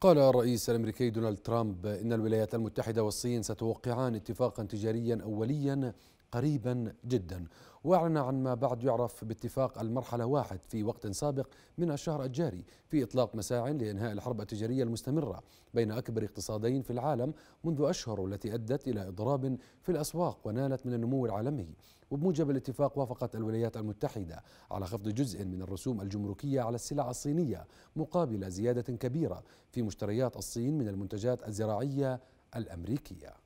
قال الرئيس الامريكي دونالد ترامب ان الولايات المتحده والصين ستوقعان اتفاقا تجاريا اوليا قريبا جدا واعلن عن ما بعد يعرف باتفاق المرحله واحد في وقت سابق من الشهر الجاري في اطلاق مساع لانهاء الحرب التجاريه المستمره بين اكبر اقتصادين في العالم منذ اشهر والتي ادت الى اضراب في الاسواق ونالت من النمو العالمي وبموجب الاتفاق وافقت الولايات المتحده على خفض جزء من الرسوم الجمركيه على السلع الصينيه مقابل زياده كبيره في مشتريات الصين من المنتجات الزراعيه الامريكيه